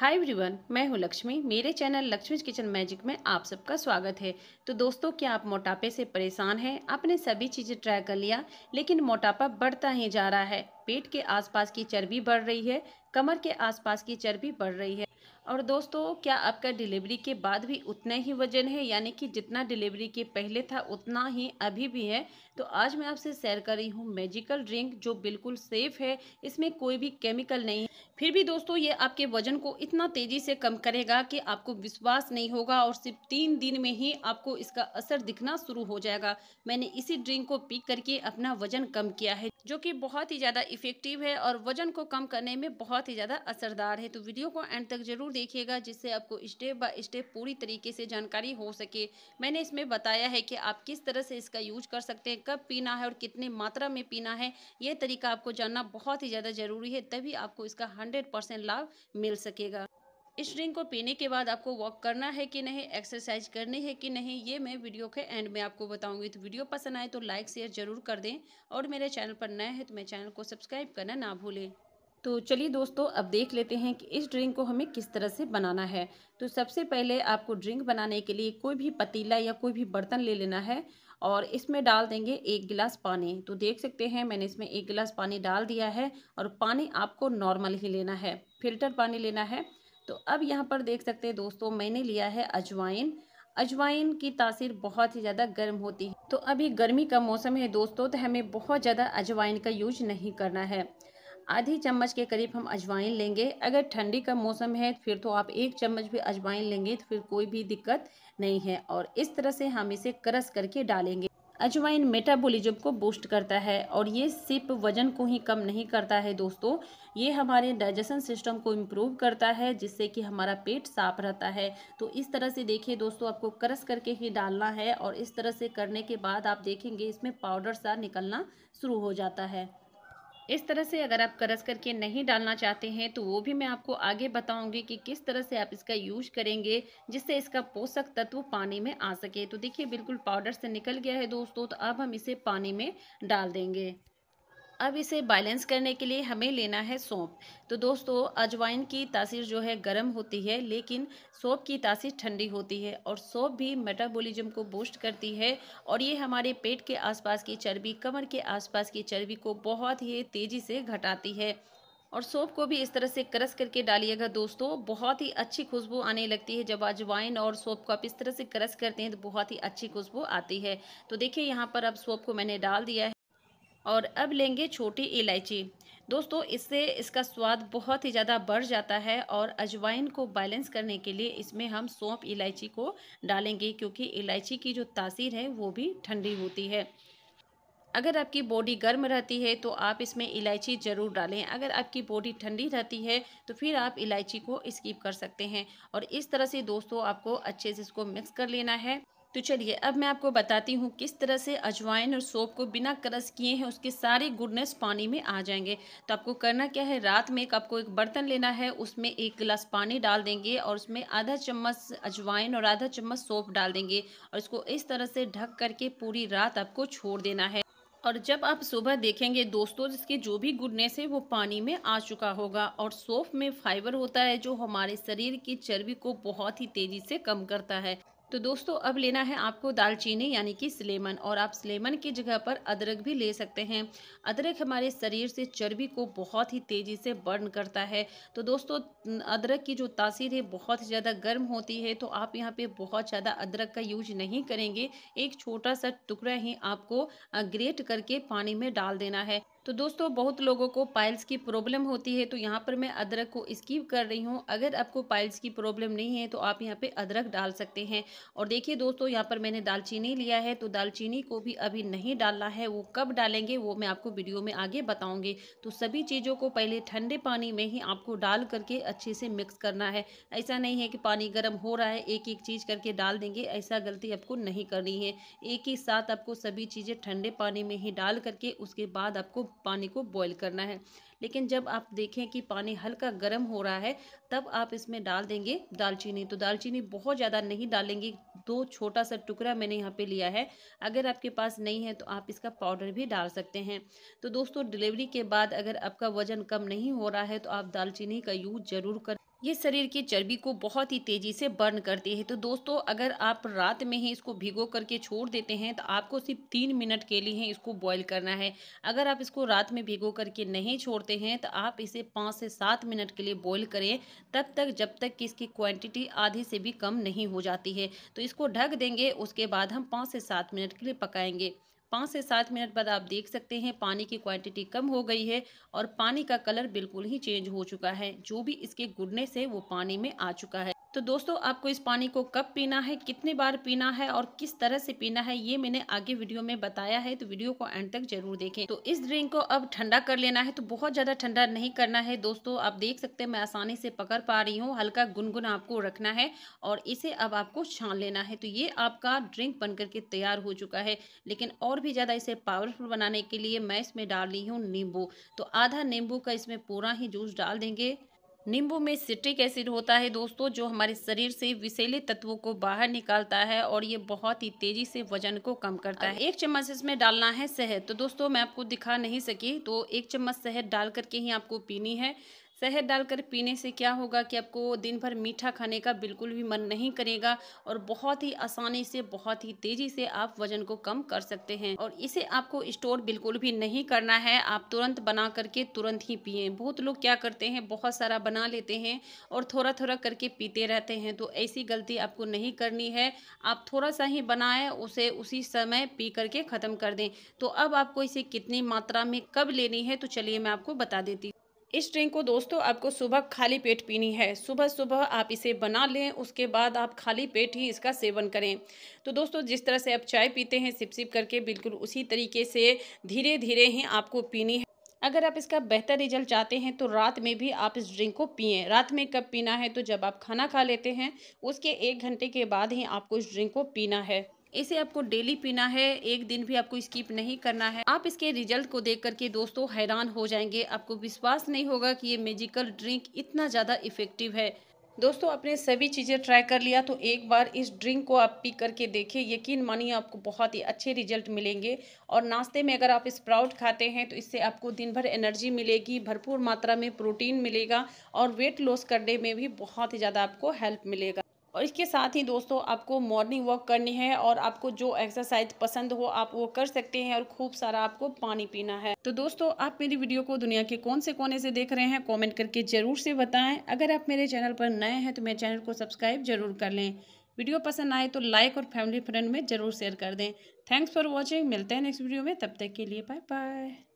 hi everyone मैं हूं लक्ष्मी मेरे चैनल लक्ष्मी किचन मैजिक में आप सबका स्वागत है तो दोस्तों क्या आप मोटापे से परेशान हैं आपने सभी चीज़ें ट्राई कर लिया लेकिन मोटापा बढ़ता ही जा रहा है पेट के आसपास की चर्बी बढ़ रही है कमर के आसपास की चर्बी बढ़ रही है और दोस्तों क्या आपका डिलीवरी के बाद भी उतना ही वजन है यानी कि जितना डिलीवरी के पहले था उतना ही अभी भी है तो आज मैं आपसे शेयर कर रही हूँ मैजिकल ड्रिंक जो बिल्कुल सेफ़ है इसमें कोई भी केमिकल नहीं फिर भी दोस्तों ये आपके वजन को इतना तेज़ी से कम करेगा कि आपको विश्वास नहीं होगा और सिर्फ तीन दिन में ही आपको इसका असर दिखना शुरू हो जाएगा मैंने इसी ड्रिंक को पी करके अपना वजन कम किया है जो कि बहुत ही ज़्यादा इफ़ेक्टिव है और वज़न को कम करने में बहुत ही ज़्यादा असरदार है तो वीडियो को एंड तक ज़रूर देखिएगा जिससे आपको स्टेप बाय स्टेप पूरी तरीके से जानकारी हो सके मैंने इसमें बताया है कि आप किस तरह से इसका यूज कर सकते हैं कब पीना है और कितने मात्रा में पीना है ये तरीका आपको जानना बहुत ही ज़्यादा ज़रूरी है तभी आपको इसका हंड्रेड लाभ मिल सकेगा इस ड्रिंक को पीने के बाद आपको वॉक करना है कि नहीं एक्सरसाइज करनी है कि नहीं ये मैं वीडियो के एंड में आपको बताऊंगी तो वीडियो पसंद आए तो लाइक शेयर जरूर कर दें और मेरे चैनल पर नए हैं तो मेरे चैनल को सब्सक्राइब करना ना भूलें तो चलिए दोस्तों अब देख लेते हैं कि इस ड्रिंक को हमें किस तरह से बनाना है तो सबसे पहले आपको ड्रिंक बनाने के लिए कोई भी पतीला या कोई भी बर्तन ले लेना है और इसमें डाल देंगे एक गिलास पानी तो देख सकते हैं मैंने इसमें एक गिलास पानी डाल दिया है और पानी आपको नॉर्मल ही लेना है फिल्टर पानी लेना है तो अब यहाँ पर देख सकते हैं दोस्तों मैंने लिया है अजवाइन अजवाइन की तासीर बहुत ही ज़्यादा गर्म होती है तो अभी गर्मी का मौसम है दोस्तों तो हमें बहुत ज़्यादा अजवाइन का यूज नहीं करना है आधी चम्मच के करीब हम अजवाइन लेंगे अगर ठंडी का मौसम है फिर तो आप एक चम्मच भी अजवाइन लेंगे तो फिर कोई भी दिक्कत नहीं है और इस तरह से हम इसे क्रस करके डालेंगे अजवाइन मेटाबॉलिज्म को बूस्ट करता है और ये सिर्फ वजन को ही कम नहीं करता है दोस्तों ये हमारे डाइजेशन सिस्टम को इम्प्रूव करता है जिससे कि हमारा पेट साफ रहता है तो इस तरह से देखिए दोस्तों आपको क्रस करके ही डालना है और इस तरह से करने के बाद आप देखेंगे इसमें पाउडर सा निकलना शुरू हो जाता है इस तरह से अगर आप करस करके नहीं डालना चाहते हैं तो वो भी मैं आपको आगे बताऊंगी कि किस तरह से आप इसका यूज करेंगे जिससे इसका पोषक तत्व पानी में आ सके तो देखिए बिल्कुल पाउडर से निकल गया है दोस्तों तो अब हम इसे पानी में डाल देंगे अब इसे बैलेंस करने के लिए हमें लेना है सौंप तो दोस्तों अजवाइन की तासीर जो है गर्म होती है लेकिन सौंप की तासीर ठंडी होती है और सौंप भी मेटाबॉलिज्म को बूस्ट करती है और ये हमारे पेट के आसपास की चर्बी कमर के आसपास की चर्बी को बहुत ही तेज़ी से घटाती है और सोप को भी इस तरह से क्रस करके डालिएगा दोस्तों बहुत ही अच्छी खुशबू आने लगती है जब अजवाइन और सोप को आप इस तरह से क्रस करते हैं तो बहुत ही अच्छी खुशबू आती है तो देखिए यहाँ पर अब सोप को मैंने डाल दिया है और अब लेंगे छोटी इलायची दोस्तों इससे इसका स्वाद बहुत ही ज़्यादा बढ़ जाता है और अजवाइन को बैलेंस करने के लिए इसमें हम सौंप इलायची को डालेंगे क्योंकि इलायची की जो तासीर है वो भी ठंडी होती है अगर आपकी बॉडी गर्म रहती है तो आप इसमें इलायची ज़रूर डालें अगर आपकी बॉडी ठंडी रहती है तो फिर आप इलायची को स्किप कर सकते हैं और इस तरह से दोस्तों आपको अच्छे से इसको मिक्स कर लेना है तो चलिए अब मैं आपको बताती हूँ किस तरह से अजवाइन और सोप को बिना क्रस किए हैं उसके सारे गुडनेस पानी में आ जाएंगे तो आपको करना क्या है रात में एक आपको एक बर्तन लेना है उसमें एक गिलास पानी डाल देंगे और उसमें आधा चम्मच अजवाइन और आधा चम्मच सोप डाल देंगे और इसको इस तरह से ढक करके पूरी रात आपको छोड़ देना है और जब आप सुबह देखेंगे दोस्तों इसके जो भी गुडनेस है वो पानी में आ चुका होगा और सोप में फाइबर होता है जो हमारे शरीर की चर्बी को बहुत ही तेज़ी से कम करता है तो दोस्तों अब लेना है आपको दालचीनी यानी कि सलेमन और आप सलेमन की जगह पर अदरक भी ले सकते हैं अदरक हमारे शरीर से चर्बी को बहुत ही तेज़ी से बर्न करता है तो दोस्तों अदरक की जो तासीर है बहुत ज़्यादा गर्म होती है तो आप यहाँ पे बहुत ज़्यादा अदरक का यूज नहीं करेंगे एक छोटा सा टुकड़ा ही आपको ग्रेट करके पानी में डाल देना है तो दोस्तों बहुत लोगों को पाइल्स की प्रॉब्लम होती है तो यहाँ पर मैं अदरक को स्कीप कर रही हूँ अगर आपको पाइल्स की प्रॉब्लम नहीं है तो आप यहाँ पे अदरक डाल सकते हैं और देखिए दोस्तों यहाँ पर मैंने दालचीनी लिया है तो दालचीनी को भी अभी नहीं डालना है वो कब डालेंगे वो मैं आपको वीडियो में आगे बताऊँगी तो सभी चीज़ों को पहले ठंडे पानी में ही आपको डाल करके अच्छे से मिक्स करना है ऐसा नहीं है कि पानी गर्म हो रहा है एक एक चीज़ करके डाल देंगे ऐसा गलती आपको नहीं करनी है एक ही साथ आपको सभी चीज़ें ठंडे पानी में ही डाल करके उसके बाद आपको पानी को बॉईल करना है लेकिन जब आप देखें कि पानी हल्का गर्म हो रहा है तब आप इसमें डाल देंगे दालचीनी तो दालचीनी बहुत ज़्यादा नहीं डालेंगे दो छोटा सा टुकड़ा मैंने यहाँ पे लिया है अगर आपके पास नहीं है तो आप इसका पाउडर भी डाल सकते हैं तो दोस्तों डिलीवरी के बाद अगर आपका वज़न कम नहीं हो रहा है तो आप दालचीनी का यूज़ ज़रूर कर ये शरीर की चर्बी को बहुत ही तेज़ी से बर्न करती है तो दोस्तों अगर आप रात में ही इसको भिगो करके छोड़ देते हैं तो आपको सिर्फ तीन मिनट के लिए ही इसको बॉईल करना है अगर आप इसको रात में भिगो करके नहीं छोड़ते हैं तो आप इसे पाँच से सात मिनट के लिए बॉईल करें तब तक जब तक कि इसकी क्वांटिटी आधी से भी कम नहीं हो जाती है तो इसको ढक देंगे उसके बाद हम पाँच से सात मिनट के लिए पकाएँगे पाँच से सात मिनट बाद आप देख सकते हैं पानी की क्वांटिटी कम हो गई है और पानी का कलर बिल्कुल ही चेंज हो चुका है जो भी इसके गुड़ने से वो पानी में आ चुका है तो दोस्तों आपको इस पानी को कब पीना है कितने बार पीना है और किस तरह से पीना है ये मैंने आगे वीडियो में बताया है तो वीडियो को एंड तक जरूर देखें तो इस ड्रिंक को अब ठंडा कर लेना है तो बहुत ज़्यादा ठंडा नहीं करना है दोस्तों आप देख सकते हैं मैं आसानी से पकड़ पा रही हूँ हल्का गुनगुन आपको रखना है और इसे अब आपको छान लेना है तो ये आपका ड्रिंक बन करके तैयार हो चुका है लेकिन और भी ज़्यादा इसे पावरफुल बनाने के लिए मैं इसमें डाल रही हूँ नींबू तो आधा नींबू का इसमें पूरा ही जूस डाल देंगे नींबू में सिट्रिक एसिड होता है दोस्तों जो हमारे शरीर से विषैले तत्वों को बाहर निकालता है और ये बहुत ही तेजी से वजन को कम करता है एक चम्मच इसमें डालना है शहद तो दोस्तों मैं आपको दिखा नहीं सकी तो एक चम्मच शहद डाल करके ही आपको पीनी है शहद डालकर पीने से क्या होगा कि आपको दिन भर मीठा खाने का बिल्कुल भी मन नहीं करेगा और बहुत ही आसानी से बहुत ही तेज़ी से आप वजन को कम कर सकते हैं और इसे आपको स्टोर बिल्कुल भी नहीं करना है आप तुरंत बना करके तुरंत ही पिए बहुत लोग क्या करते हैं बहुत सारा बना लेते हैं और थोड़ा थोड़ा करके पीते रहते हैं तो ऐसी गलती आपको नहीं करनी है आप थोड़ा सा ही बनाए उसे उसी समय पी करके ख़त्म कर दें तो अब आपको इसे कितनी मात्रा में कब लेनी है तो चलिए मैं आपको बता देती इस ड्रिंक को दोस्तों आपको सुबह खाली पेट पीनी है सुबह सुबह आप इसे बना लें उसके बाद आप खाली पेट ही इसका सेवन करें तो दोस्तों जिस तरह से आप चाय पीते हैं सिप सिप करके बिल्कुल उसी तरीके से धीरे धीरे ही आपको पीनी है अगर आप इसका बेहतर रिजल्ट चाहते हैं तो रात में भी आप इस ड्रिंक को पिए रात में कब पीना है तो जब आप खाना खा लेते हैं उसके एक घंटे के बाद ही आपको इस ड्रिंक को पीना है इसे आपको डेली पीना है एक दिन भी आपको स्कीप नहीं करना है आप इसके रिजल्ट को देख करके दोस्तों हैरान हो जाएंगे आपको विश्वास नहीं होगा कि ये मेजिकल ड्रिंक इतना ज़्यादा इफेक्टिव है दोस्तों आपने सभी चीज़ें ट्राई कर लिया तो एक बार इस ड्रिंक को आप पी करके देखें यकीन मानिए आपको बहुत ही अच्छे रिजल्ट मिलेंगे और नाश्ते में अगर आप स्प्राउट खाते हैं तो इससे आपको दिन भर एनर्जी मिलेगी भरपूर मात्रा में प्रोटीन मिलेगा और वेट लॉस करने में भी बहुत ही ज़्यादा आपको हेल्प मिलेगा और इसके साथ ही दोस्तों आपको मॉर्निंग वॉक करनी है और आपको जो एक्सरसाइज पसंद हो आप वो कर सकते हैं और खूब सारा आपको पानी पीना है तो दोस्तों आप मेरी वीडियो को दुनिया के कौन से कोने से देख रहे हैं कमेंट करके ज़रूर से बताएं अगर आप मेरे चैनल पर नए हैं तो मेरे चैनल को सब्सक्राइब जरूर कर लें वीडियो पसंद आए तो लाइक और फैमिली फ्रेंड में ज़रूर शेयर कर दें थैंक्स फॉर वॉचिंग मिलते हैं नेक्स्ट वीडियो में तब तक के लिए बाय बाय